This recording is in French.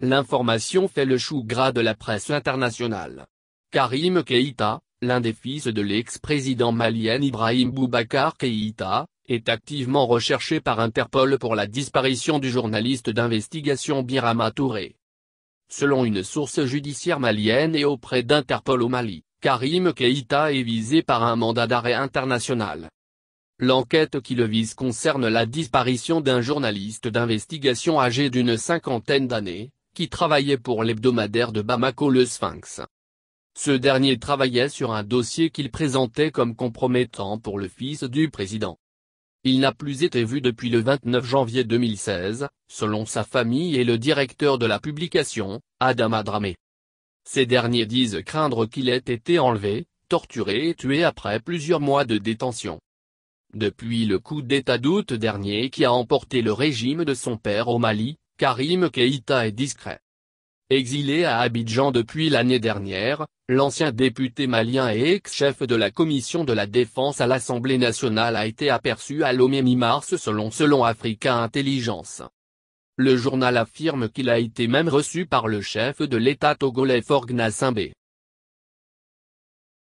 L'information fait le chou gras de la presse internationale. Karim Keïta, l'un des fils de l'ex-président malien Ibrahim Boubacar Keïta, est activement recherché par Interpol pour la disparition du journaliste d'investigation Birama Touré. Selon une source judiciaire malienne et auprès d'Interpol au Mali, Karim Keïta est visé par un mandat d'arrêt international. L'enquête qui le vise concerne la disparition d'un journaliste d'investigation âgé d'une cinquantaine d'années, qui travaillait pour l'hebdomadaire de Bamako le Sphinx. Ce dernier travaillait sur un dossier qu'il présentait comme compromettant pour le fils du président. Il n'a plus été vu depuis le 29 janvier 2016, selon sa famille et le directeur de la publication, Adama Dramé. Ces derniers disent craindre qu'il ait été enlevé, torturé et tué après plusieurs mois de détention. Depuis le coup d'état d'août dernier qui a emporté le régime de son père au Mali, Karim Keïta est discret. Exilé à Abidjan depuis l'année dernière, l'ancien député malien et ex-chef de la commission de la défense à l'Assemblée nationale a été aperçu à Lomé mi-mars selon selon Africa Intelligence. Le journal affirme qu'il a été même reçu par le chef de l'État togolais Forgnassimbe.